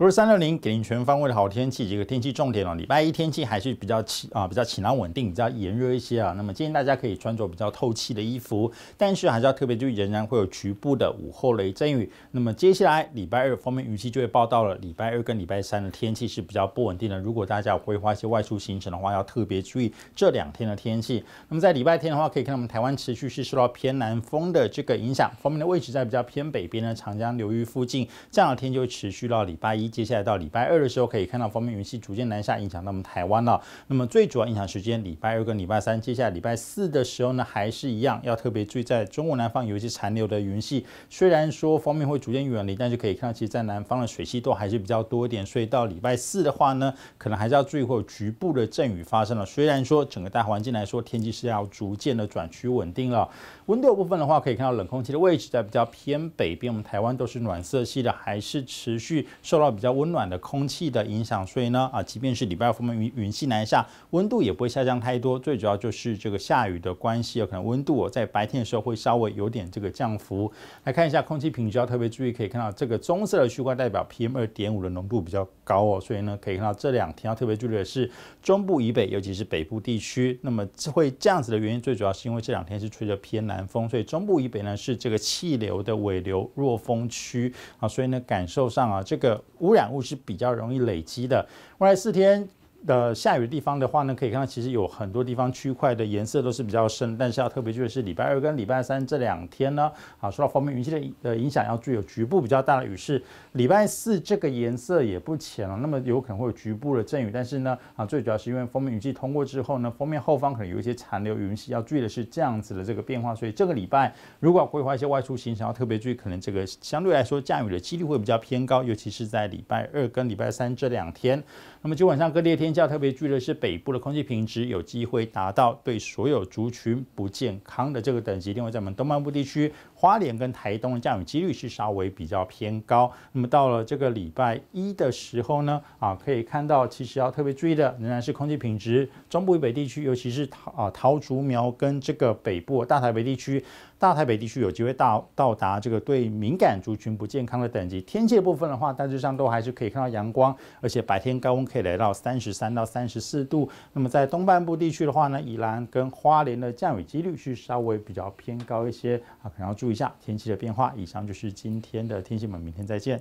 不是三六零，给您全方位的好天气。这个天气重点哦，礼拜一天气还是比较晴啊，比较晴朗稳定，比较炎热一些啊。那么建议大家可以穿着比较透气的衣服，但是还是要特别注意，仍然会有局部的午后雷阵雨。那么接下来礼拜二方面，预期就会报道了。礼拜二跟礼拜三的天气是比较不稳定的，如果大家规划一些外出行程的话，要特别注意这两天的天气。那么在礼拜天的话，可以看到我们台湾持续是受到偏南风的这个影响，方面的位置在比较偏北边的长江流域附近，这样的天就会持续到礼拜一。接下来到礼拜二的时候，可以看到方面云系逐渐南下，影响到我们台湾了。那么最主要影响时间礼拜二跟礼拜三。接下来礼拜四的时候呢，还是一样，要特别注意在中国南方有一些残留的云系。虽然说方面会逐渐远离，但是可以看到，其实在南方的水系都还是比较多一点。所以到礼拜四的话呢，可能还是要注意会有局部的阵雨发生了。虽然说整个大环境来说，天气是要逐渐的转趋稳定了。温度部分的话，可以看到冷空气的位置在比较偏北边，我们台湾都是暖色系的，还是持续受到。比较温暖的空气的影响，所以呢，啊，即便是礼拜风，们云云系南下，温度也不会下降太多。最主要就是这个下雨的关系，有可能温度哦，在白天的时候会稍微有点这个降幅。来看一下空气品质，要特别注意，可以看到这个棕色的区块代表 PM 二点五的浓度比较高哦，所以呢，可以看到这两天要特别注意的是中部以北，尤其是北部地区。那么会这样子的原因，最主要是因为这两天是吹着偏南风，所以中部以北呢是这个气流的尾流弱风区啊，所以呢，感受上啊，这个。污染物是比较容易累积的。未来四天。呃，下雨的地方的话呢，可以看到其实有很多地方区块的颜色都是比较深，但是要特别注意的是礼拜二跟礼拜三这两天呢。啊，受到风面云系的的影响，要注意有局部比较大的雨势。礼拜四这个颜色也不浅了，那么有可能会有局部的阵雨，但是呢，啊，最主要是因为风面雨季通过之后呢，封面后方可能有一些残留云系，要注意的是这样子的这个变化。所以这个礼拜如果要规划一些外出行程，要特别注意可能这个相对来说降雨的几率会比较偏高，尤其是在礼拜二跟礼拜三这两天。那么今晚上各列天。比较特别注意的是，北部的空气品质有机会达到对所有族群不健康的这个等级。另外，在我们东南部地区。花莲跟台东的降雨几率是稍微比较偏高，那么到了这个礼拜一的时候呢，啊，可以看到其实要特别注意的仍然是空气品质，中部以北地区，尤其是桃啊桃竹苗跟这个北部大台北地区，大台北地区有机会到到达这个对敏感族群不健康的等级。天气部分的话，大致上都还是可以看到阳光，而且白天高温可以来到三十三到三十四度。那么在东半部地区的话呢，宜兰跟花莲的降雨几率是稍微比较偏高一些，啊，可能要注。一下天气的变化。以上就是今天的天气，我们明天再见。